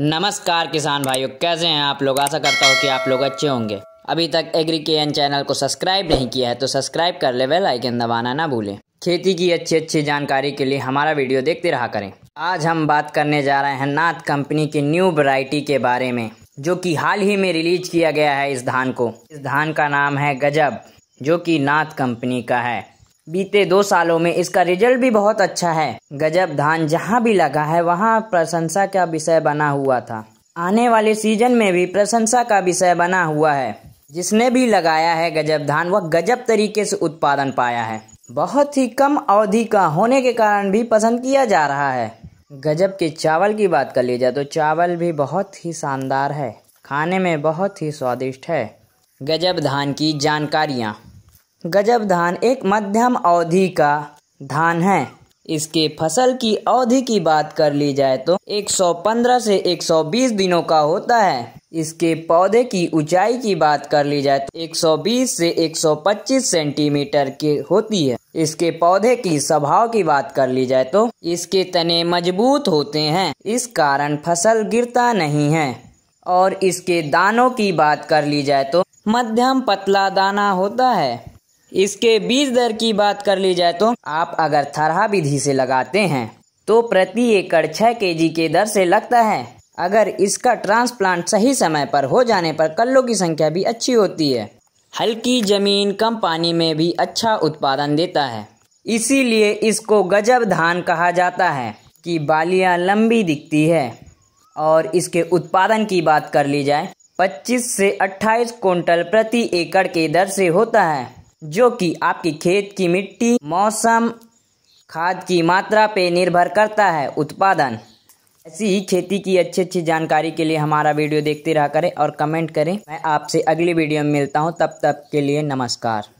नमस्कार किसान भाइयों कैसे हैं आप लोग आशा करता हूँ कि आप लोग अच्छे होंगे अभी तक एग्री के एन चैनल को सब्सक्राइब नहीं किया है तो सब्सक्राइब कर ले बेल आइकन दबाना ना भूलें खेती की अच्छी अच्छी जानकारी के लिए हमारा वीडियो देखते रहा करें आज हम बात करने जा रहे हैं नाथ कंपनी की न्यू वरायटी के बारे में जो कि हाल ही में रिलीज किया गया है इस धान को इस धान का नाम है गजब जो कि नाथ कंपनी का है बीते दो सालों में इसका रिजल्ट भी बहुत अच्छा है गजब धान जहां भी लगा है वहां प्रशंसा का विषय बना हुआ था आने वाले सीजन में भी प्रशंसा का विषय बना हुआ है जिसने भी लगाया है गजब धान वह गजब तरीके से उत्पादन पाया है बहुत ही कम अवधि का होने के कारण भी पसंद किया जा रहा है गजब के चावल की बात कर ली जाए तो चावल भी बहुत ही शानदार है खाने में बहुत ही स्वादिष्ट है गजब धान की जानकारियाँ गजब धान एक मध्यम अवधि का धान है इसके फसल की अवधि की बात कर ली जाए तो 115 से 120 दिनों का होता है इसके पौधे की ऊंचाई की बात कर ली जाए तो 120 से 125 सेंटीमीटर के होती है इसके पौधे की स्वभाव की बात कर ली जाए तो इसके तने मजबूत होते हैं इस कारण फसल गिरता नहीं है और इसके दानों की बात कर ली जाए तो मध्यम पतला दाना होता है इसके बीज दर की बात कर ली जाए तो आप अगर थरहा विधि से लगाते हैं तो प्रति एकड़ छह के के दर से लगता है अगर इसका ट्रांसप्लांट सही समय पर हो जाने पर कल्लों की संख्या भी अच्छी होती है हल्की जमीन कम पानी में भी अच्छा उत्पादन देता है इसीलिए इसको गजब धान कहा जाता है कि बालियां लंबी दिखती है और इसके उत्पादन की बात कर ली जाए 25 से 28 क्विंटल प्रति एकड़ के दर से होता है जो कि आपकी खेत की मिट्टी मौसम खाद की मात्रा पे निर्भर करता है उत्पादन ऐसी ही खेती की अच्छी अच्छी जानकारी के लिए हमारा वीडियो देखते रहा करें और कमेंट करें मैं आपसे अगली वीडियो में मिलता हूँ तब तक के लिए नमस्कार